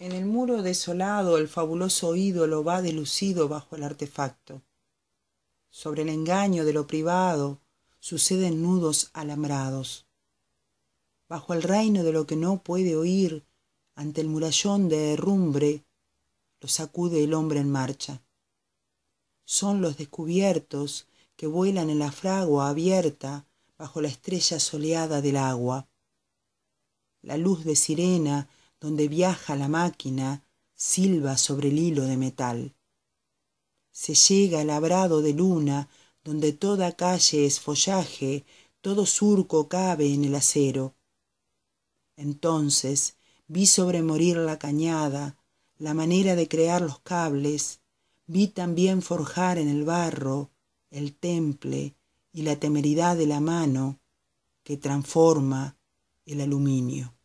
En el muro desolado el fabuloso ídolo va delucido bajo el artefacto. Sobre el engaño de lo privado suceden nudos alambrados. Bajo el reino de lo que no puede oír, ante el murallón de herrumbre, lo sacude el hombre en marcha. Son los descubiertos que vuelan en la fragua abierta bajo la estrella soleada del agua. La luz de sirena donde viaja la máquina, silba sobre el hilo de metal. Se llega al labrado de luna, donde toda calle es follaje, todo surco cabe en el acero. Entonces vi sobremorir la cañada, la manera de crear los cables, vi también forjar en el barro, el temple y la temeridad de la mano que transforma el aluminio.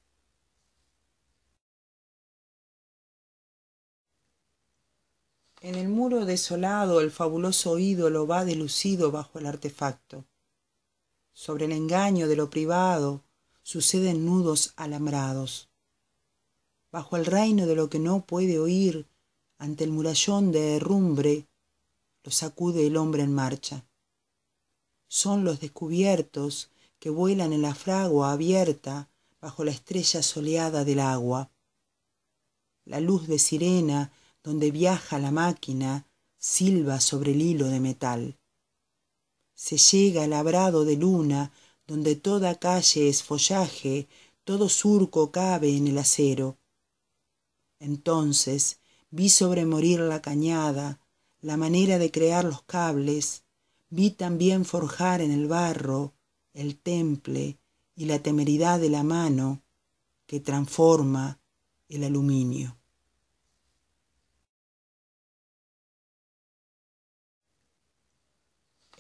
En el muro desolado el fabuloso ídolo va delucido bajo el artefacto. Sobre el engaño de lo privado suceden nudos alambrados. Bajo el reino de lo que no puede oír, ante el murallón de herrumbre, lo sacude el hombre en marcha. Son los descubiertos que vuelan en la fragua abierta bajo la estrella soleada del agua. La luz de sirena donde viaja la máquina, silba sobre el hilo de metal. Se llega al labrado de luna, donde toda calle es follaje, todo surco cabe en el acero. Entonces vi sobremorir la cañada, la manera de crear los cables, vi también forjar en el barro, el temple y la temeridad de la mano que transforma el aluminio.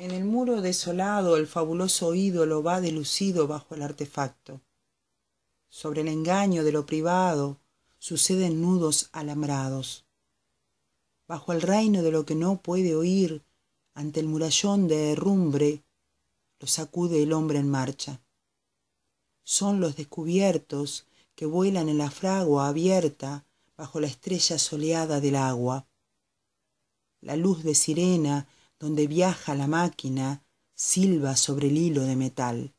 En el muro desolado el fabuloso ídolo va delucido bajo el artefacto. Sobre el engaño de lo privado suceden nudos alambrados. Bajo el reino de lo que no puede oír, ante el murallón de herrumbre, lo sacude el hombre en marcha. Son los descubiertos que vuelan en la fragua abierta bajo la estrella soleada del agua. La luz de sirena donde viaja la máquina, silba sobre el hilo de metal.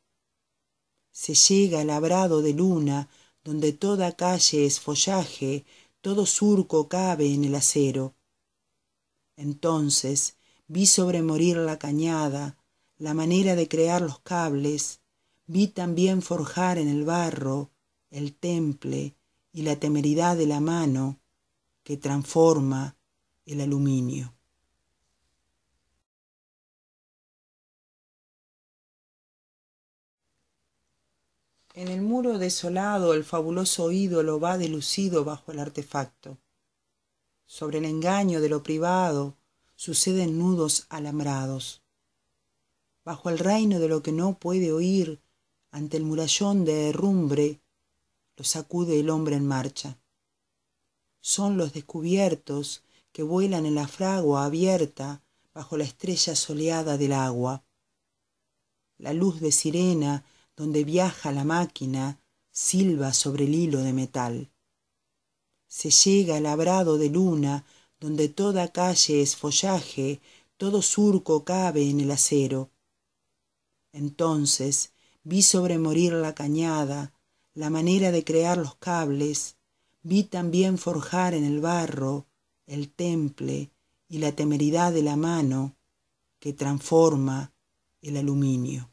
Se llega al labrado de luna, donde toda calle es follaje, todo surco cabe en el acero. Entonces vi sobremorir la cañada, la manera de crear los cables, vi también forjar en el barro el temple y la temeridad de la mano que transforma el aluminio. En el muro desolado el fabuloso ídolo va delucido bajo el artefacto. Sobre el engaño de lo privado suceden nudos alambrados. Bajo el reino de lo que no puede oír, ante el murallón de herrumbre, lo sacude el hombre en marcha. Son los descubiertos que vuelan en la fragua abierta bajo la estrella soleada del agua. La luz de sirena donde viaja la máquina, silba sobre el hilo de metal. Se llega al labrado de luna, donde toda calle es follaje, todo surco cabe en el acero. Entonces vi sobremorir la cañada, la manera de crear los cables, vi también forjar en el barro, el temple y la temeridad de la mano que transforma el aluminio.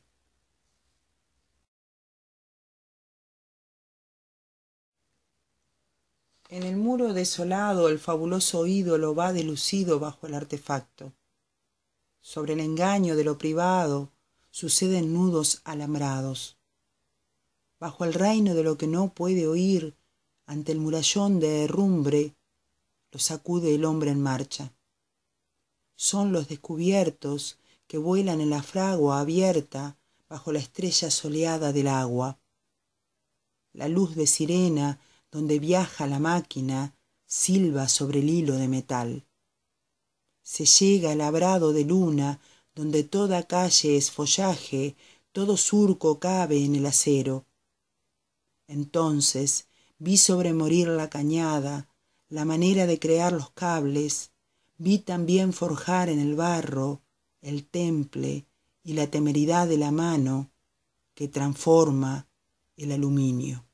En el muro desolado el fabuloso ídolo va delucido bajo el artefacto. Sobre el engaño de lo privado suceden nudos alambrados. Bajo el reino de lo que no puede oír, ante el murallón de herrumbre, lo sacude el hombre en marcha. Son los descubiertos que vuelan en la fragua abierta bajo la estrella soleada del agua. La luz de sirena donde viaja la máquina, silba sobre el hilo de metal. Se llega al labrado de luna, donde toda calle es follaje, todo surco cabe en el acero. Entonces vi sobremorir la cañada, la manera de crear los cables, vi también forjar en el barro el temple y la temeridad de la mano que transforma el aluminio.